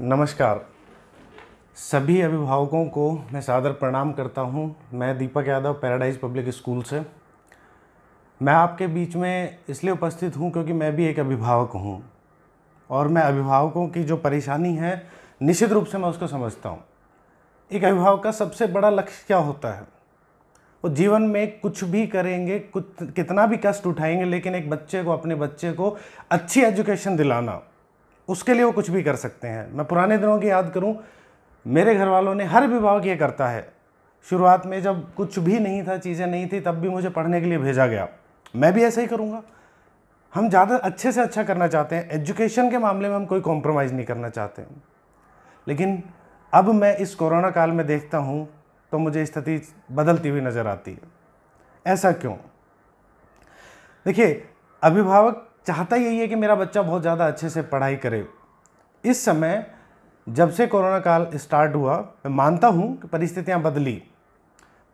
नमस्कार सभी अभिभावकों को मैं सादर प्रणाम करता हूं मैं Deepak Yadav paradise public school से मैं आपके बीच में इसलिए उपस्थित हूं क्योंकि मैं भी एक अभिभावक हूं और मैं अभिभावकों की जो परेशानी है निश्चित रूप से मैं उसको समझता हूं एक अभिभावक का सबसे बड़ा लक्ष्य क्या होता है वो जीवन में कुछ भी करेंगे कुछ कितना भी कष्ट उठाएंगे लेकिन एक बच्चे को अपने बच्चे को अच्छी एजुकेशन दिलाना उसके लिए वो कुछ भी कर सकते हैं मैं पुराने दिनों की याद करूँ मेरे घर वालों ने हर विभाग ये करता है शुरुआत में जब कुछ भी नहीं था चीज़ें नहीं थी तब भी मुझे पढ़ने के लिए भेजा गया मैं भी ऐसा ही करूँगा हम ज़्यादा अच्छे से अच्छा करना चाहते हैं एजुकेशन के मामले में हम कोई कॉम्प्रोमाइज़ नहीं करना चाहते लेकिन अब मैं इस कोरोना काल में देखता हूँ तो मुझे स्थिति बदलती हुई नज़र आती है ऐसा क्यों देखिए अभिभावक चाहता यही है कि मेरा बच्चा बहुत ज़्यादा अच्छे से पढ़ाई करे इस समय जब से कोरोना काल स्टार्ट हुआ मैं मानता हूँ कि परिस्थितियाँ बदली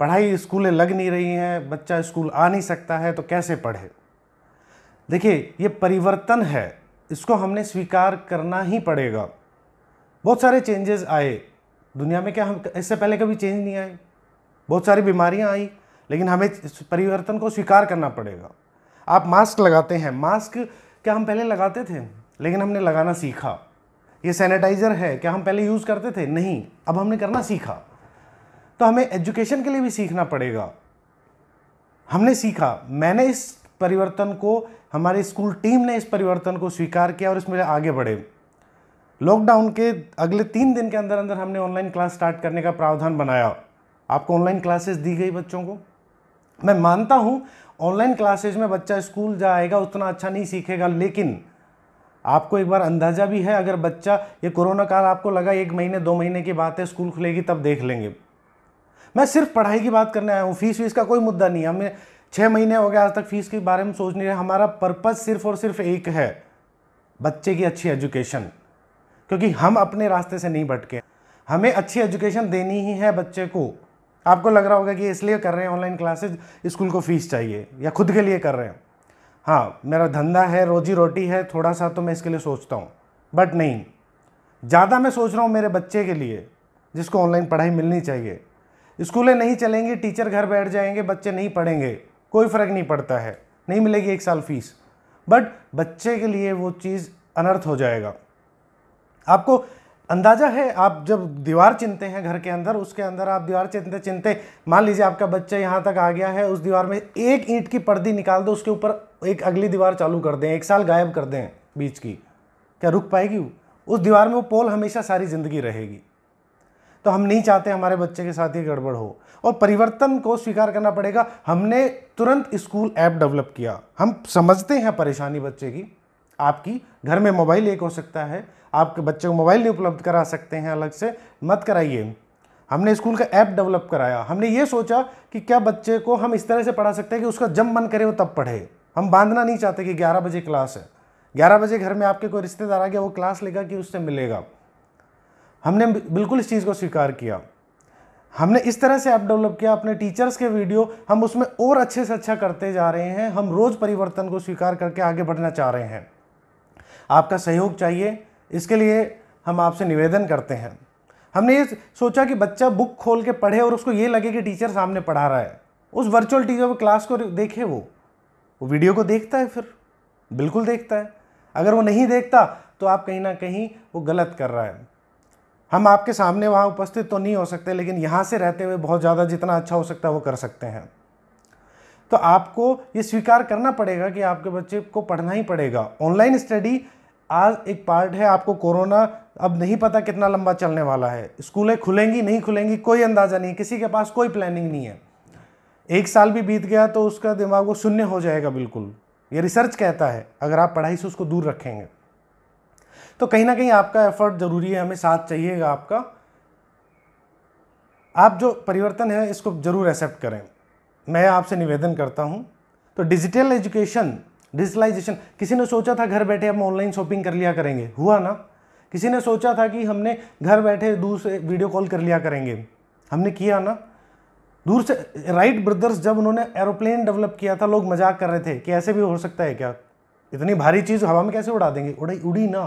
पढ़ाई स्कूलें लग नहीं रही हैं बच्चा स्कूल आ नहीं सकता है तो कैसे पढ़े देखिए ये परिवर्तन है इसको हमने स्वीकार करना ही पड़ेगा बहुत सारे चेंजेस आए दुनिया में क्या हम इससे पहले कभी चेंज नहीं आए बहुत सारी बीमारियां आई लेकिन हमें परिवर्तन को स्वीकार करना पड़ेगा आप मास्क लगाते हैं मास्क क्या हम पहले लगाते थे लेकिन हमने लगाना सीखा ये सैनिटाइज़र है क्या हम पहले यूज़ करते थे नहीं अब हमने करना सीखा तो हमें एजुकेशन के लिए भी सीखना पड़ेगा हमने सीखा मैंने इस परिवर्तन को हमारे स्कूल टीम ने इस परिवर्तन को स्वीकार किया और इसमें आगे बढ़े लॉकडाउन के अगले तीन दिन के अंदर अंदर हमने ऑनलाइन क्लास स्टार्ट करने का प्रावधान बनाया आपको ऑनलाइन क्लासेस दी गई बच्चों को मैं मानता हूं ऑनलाइन क्लासेज में बच्चा स्कूल जाएगा उतना अच्छा नहीं सीखेगा लेकिन आपको एक बार अंदाज़ा भी है अगर बच्चा ये कोरोना काल आपको लगा एक महीने दो महीने की बात है स्कूल खुलेगी तब देख लेंगे मैं सिर्फ पढ़ाई की बात करने आया हूँ फीस वीस का कोई मुद्दा नहीं है छः महीने हो गए आज तक फीस के बारे में सोच नहीं रहे हमारा पर्पज़ सिर्फ और सिर्फ एक है बच्चे की अच्छी एजुकेशन क्योंकि हम अपने रास्ते से नहीं भटके हमें अच्छी एजुकेशन देनी ही है बच्चे को आपको लग रहा होगा कि इसलिए कर रहे हैं ऑनलाइन क्लासेज स्कूल को फीस चाहिए या खुद के लिए कर रहे हैं हाँ मेरा धंधा है रोजी रोटी है थोड़ा सा तो मैं इसके लिए सोचता हूँ बट नहीं ज़्यादा मैं सोच रहा हूँ मेरे बच्चे के लिए जिसको ऑनलाइन पढ़ाई मिलनी चाहिए स्कूलें नहीं चलेंगी टीचर घर बैठ जाएंगे बच्चे नहीं पढ़ेंगे कोई फ़र्क नहीं पड़ता है नहीं मिलेगी एक साल फीस बट बच्चे के लिए वो चीज़ अनर्थ हो जाएगा आपको अंदाज़ा है आप जब दीवार चिनते हैं घर के अंदर उसके अंदर आप दीवार चिनते चिनते मान लीजिए आपका बच्चा यहाँ तक आ गया है उस दीवार में एक ईंट की पर्दी निकाल दो उसके ऊपर एक अगली दीवार चालू कर दें एक साल गायब कर दें बीच की क्या रुक पाएगी वो उस दीवार में वो पोल हमेशा सारी ज़िंदगी रहेगी तो हम नहीं चाहते हमारे बच्चे के साथ ये गड़बड़ हो और परिवर्तन को स्वीकार करना पड़ेगा हमने तुरंत स्कूल ऐप डेवलप किया हम समझते हैं परेशानी बच्चे की आपकी घर में मोबाइल एक हो सकता है आपके बच्चे को मोबाइल नहीं उपलब्ध करा सकते हैं अलग से मत कराइए हमने स्कूल का ऐप डेवलप कराया हमने ये सोचा कि क्या बच्चे को हम इस तरह से पढ़ा सकते हैं कि उसका जब मन करे वो तब पढ़े हम बांधना नहीं चाहते कि ग्यारह बजे क्लास है ग्यारह बजे घर में आपके कोई रिश्तेदार आ गया वो क्लास लेगा कि उससे मिलेगा हमने बिल्कुल इस चीज़ को स्वीकार किया हमने इस तरह से ऐप डेवलप किया अपने टीचर्स के वीडियो हम उसमें और अच्छे से अच्छा करते जा रहे हैं हम रोज़ परिवर्तन को स्वीकार करके आगे बढ़ना चाह रहे हैं आपका सहयोग चाहिए इसके लिए हम आपसे निवेदन करते हैं हमने ये सोचा कि बच्चा बुक खोल के पढ़े और उसको ये लगे कि टीचर सामने पढ़ा रहा है उस वर्चुअल टीचर को क्लास को देखे वो वो वीडियो को देखता है फिर बिल्कुल देखता है अगर वो नहीं देखता तो आप कहीं ना कहीं वो गलत कर रहा है हम आपके सामने वहाँ उपस्थित तो नहीं हो सकते लेकिन यहाँ से रहते हुए बहुत ज़्यादा जितना अच्छा हो सकता है वो कर सकते हैं तो आपको ये स्वीकार करना पड़ेगा कि आपके बच्चे को पढ़ना ही पड़ेगा ऑनलाइन स्टडी आज एक पार्ट है आपको कोरोना अब नहीं पता कितना लंबा चलने वाला है स्कूलें खुलेंगी नहीं खुलेंगी कोई अंदाज़ा नहीं किसी के पास कोई प्लानिंग नहीं है एक साल भी बीत गया तो उसका दिमाग वो शून्य हो जाएगा बिल्कुल ये रिसर्च कहता है अगर आप पढ़ाई से उसको दूर रखेंगे तो कहीं ना कहीं आपका एफर्ट ज़रूरी है हमें साथ चाहिएगा आपका आप जो परिवर्तन है इसको ज़रूर एक्सेप्ट करें मैं आपसे निवेदन करता हूँ तो डिजिटल एजुकेशन डिजिटलाइजेशन किसी ने सोचा था घर बैठे हम ऑनलाइन शॉपिंग कर लिया करेंगे हुआ ना किसी ने सोचा था कि हमने घर बैठे दूर से वीडियो कॉल कर लिया करेंगे हमने किया ना दूर से राइट ब्रदर्स जब उन्होंने एरोप्लेन डेवलप किया था लोग मजाक कर रहे थे कि ऐसे भी हो सकता है क्या इतनी भारी चीज़ हवा में कैसे उड़ा देंगे उड़ी उड़ी ना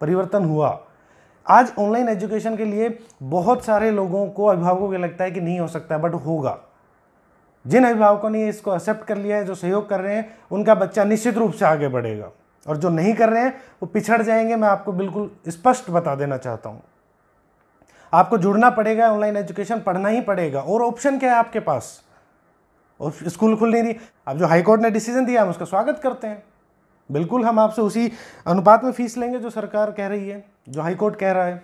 परिवर्तन हुआ आज ऑनलाइन एजुकेशन के लिए बहुत सारे लोगों को अभिभावकों को लगता है कि नहीं हो सकता बट होगा जिन अभिभावकों ने इसको एक्सेप्ट कर लिया है जो सहयोग कर रहे हैं उनका बच्चा निश्चित रूप से आगे बढ़ेगा और जो नहीं कर रहे हैं वो पिछड़ जाएंगे मैं आपको बिल्कुल स्पष्ट बता देना चाहता हूँ आपको जुड़ना पड़ेगा ऑनलाइन एजुकेशन पढ़ना ही पड़ेगा और ऑप्शन क्या है आपके पास और स्कूल खुल नहीं रही अब जो हाईकोर्ट ने डिसीजन दिया हम उसका स्वागत करते हैं बिल्कुल हम आपसे उसी अनुपात में फीस लेंगे जो सरकार कह रही है जो हाईकोर्ट कह रहा है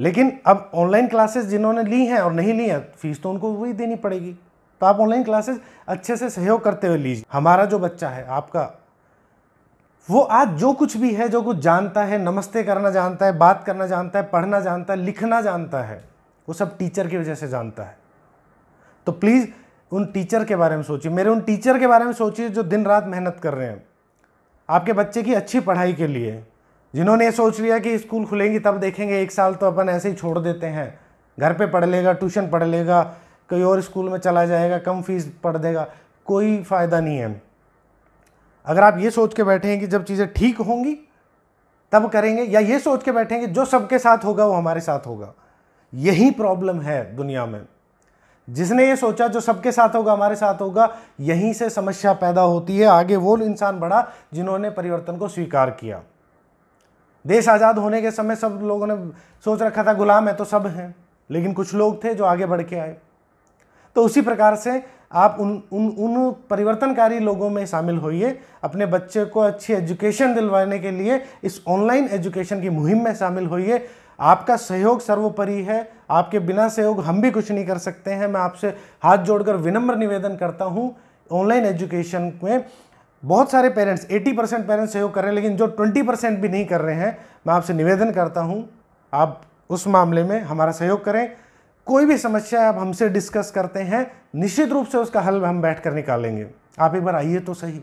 लेकिन अब ऑनलाइन क्लासेस जिन्होंने ली हैं और नहीं ली हैं फीस तो उनको वही देनी पड़ेगी तो आप ऑनलाइन क्लासेस अच्छे से सहयोग करते हुए लीजिए हमारा जो बच्चा है आपका वो आज जो कुछ भी है जो कुछ जानता है नमस्ते करना जानता है बात करना जानता है पढ़ना जानता है लिखना जानता है वो सब टीचर की वजह से जानता है तो प्लीज़ उन टीचर के बारे में सोचिए मेरे उन टीचर के बारे में सोचिए जो दिन रात मेहनत कर रहे हैं आपके बच्चे की अच्छी पढ़ाई के लिए जिन्होंने ये सोच लिया कि स्कूल खुलेंगी तब देखेंगे एक साल तो अपन ऐसे ही छोड़ देते हैं घर पे पढ़ लेगा ट्यूशन पढ़ लेगा कहीं और स्कूल में चला जाएगा कम फीस पड़ देगा कोई फ़ायदा नहीं है अगर आप ये सोच के बैठे हैं कि जब चीज़ें ठीक होंगी तब करेंगे या ये सोच के बैठेंगे जो सबके साथ होगा वो हमारे साथ होगा यही प्रॉब्लम है दुनिया में जिसने ये सोचा जो सबके साथ होगा हमारे साथ होगा यहीं से समस्या पैदा होती है आगे वो इंसान बढ़ा जिन्होंने परिवर्तन को स्वीकार किया देश आज़ाद होने के समय सब लोगों ने सोच रखा था गुलाम है तो सब हैं लेकिन कुछ लोग थे जो आगे बढ़ के आए तो उसी प्रकार से आप उन उन उन परिवर्तनकारी लोगों में शामिल होइए अपने बच्चे को अच्छी एजुकेशन दिलवाने के लिए इस ऑनलाइन एजुकेशन की मुहिम में शामिल होइए आपका सहयोग सर्वोपरि है आपके बिना सहयोग हम भी कुछ नहीं कर सकते हैं मैं आपसे हाथ जोड़कर विनम्र निवेदन करता हूँ ऑनलाइन एजुकेशन में बहुत सारे पेरेंट्स 80 परसेंट पेरेंट्स सहयोग कर रहे हैं लेकिन जो 20 परसेंट भी नहीं कर रहे हैं मैं आपसे निवेदन करता हूँ आप उस मामले में हमारा सहयोग करें कोई भी समस्या आप हमसे डिस्कस करते हैं निश्चित रूप से उसका हल हम बैठ कर निकालेंगे आप एक बार आइए तो सही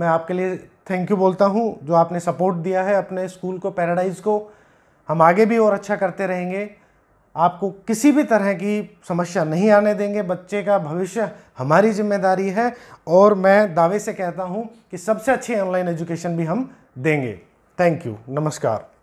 मैं आपके लिए थैंक यू बोलता हूँ जो आपने सपोर्ट दिया है अपने स्कूल को पैराडाइज को हम आगे भी और अच्छा करते रहेंगे आपको किसी भी तरह की समस्या नहीं आने देंगे बच्चे का भविष्य हमारी जिम्मेदारी है और मैं दावे से कहता हूँ कि सबसे अच्छी ऑनलाइन एजुकेशन भी हम देंगे थैंक यू नमस्कार